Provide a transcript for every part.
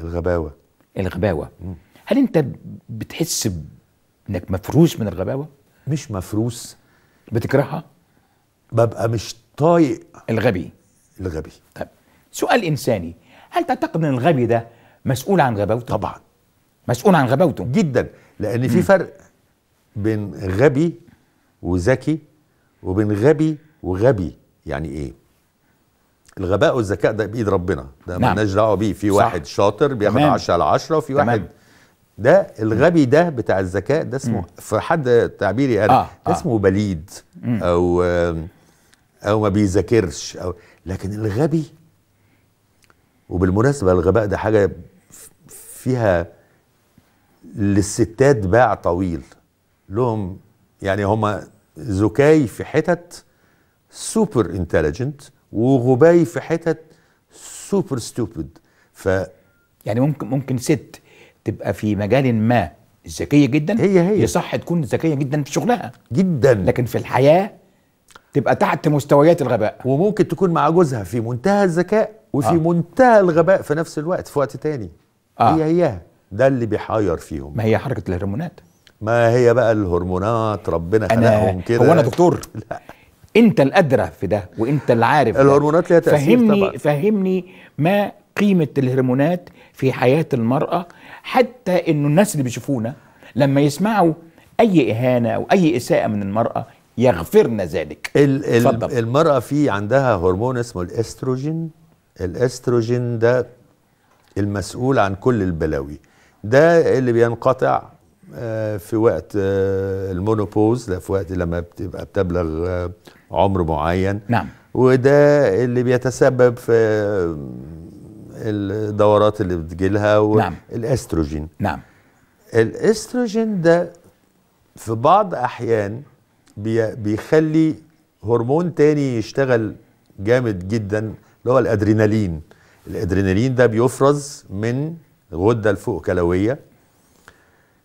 الغباوه الغباوه هل انت بتحس انك مفروس من الغباوه مش مفروس بتكرهها ببقى مش طايق الغبي الغبي طيب سؤال انساني هل تعتقد ان الغبي ده مسؤول عن غباوته طبعا مسؤول عن غباوته جدا لان في فرق بين غبي وذكي وبين غبي وغبي يعني ايه الغباء والذكاء ده بايد ربنا ده نعم. مالناش دعوه بيه في واحد شاطر بياخد 10 على 10 وفي واحد تمام. ده الغبي ده بتاع الذكاء ده اسمه مم. في حد تعبيري انا آه. ده آه. اسمه بليد مم. او او ما بيذاكرش او لكن الغبي وبالمناسبه الغباء ده حاجه فيها للستات باع طويل لهم يعني هما ذكاي في حتت سوبر انتليجنت وغباي في حتت سوبر ستوبد ف يعني ممكن ممكن ست تبقى في مجال ما ذكيه جدا هي هي يصح تكون ذكيه جدا في شغلها جدا لكن في الحياه تبقى تحت مستويات الغباء وممكن تكون مع جوزها في منتهى الذكاء وفي آه. منتهى الغباء في نفس الوقت في وقت تاني آه. هي هي ده اللي بيحير فيهم ما هي حركه الهرمونات ما هي بقى الهرمونات ربنا خلقهم كده هو انا دكتور لا انت الادرى في ده وانت اللي عارف الهرمونات ليها تاثير فهمني طبعا. فهمني ما قيمه الهرمونات في حياه المراه حتى انه الناس اللي بيشوفونا لما يسمعوا اي اهانه او اي اساءه من المراه يغفرنا ذلك ال المراه في عندها هرمون اسمه الاستروجين الاستروجين ده المسؤول عن كل البلاوي ده اللي بينقطع آه، في وقت آه، المونوبوز ده في وقت لما بتبقى بتبلغ آه، عمر معين نعم وده اللي بيتسبب في الدورات اللي بتجيلها نعم. الاستروجين نعم الاستروجين ده في بعض احيان بيخلي هرمون تاني يشتغل جامد جدا اللي هو الادرينالين الادرينالين ده بيفرز من الغده الفوق كلويه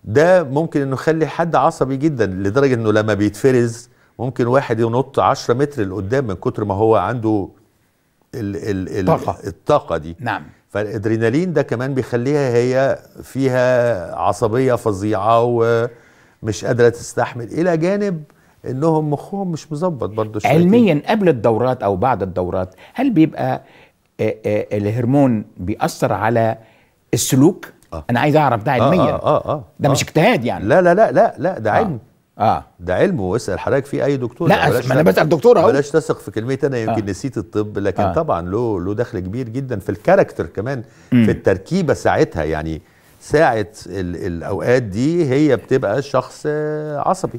ده ممكن انه يخلي حد عصبي جدا لدرجه انه لما بيتفرز ممكن واحد ينط 10 متر لقدام من كتر ما هو عنده ال ال الطاقة. الطاقة دي نعم فالادرينالين ده كمان بيخليها هي فيها عصبية فظيعة ومش قادرة تستحمل إلى جانب انهم مخهم مش مظبط برضه علميا قبل الدورات او بعد الدورات هل بيبقى آه، آه، الهرمون بيأثر على السلوك؟ آه. انا عايز اعرف ده علميا آه آه آه آه. ده مش آه. اجتهاد يعني لا لا لا لا لا ده علم آه. اه ده علم واسال حضرتك في اي دكتور لا يعني ما انا بسال دكتور اهو بلاش تثق في كلمه انا يمكن آه. نسيت الطب لكن آه. طبعا له له دخل كبير جدا في الكاركتر كمان م. في التركيبه ساعتها يعني ساعه الاوقات دي هي بتبقى شخص عصبي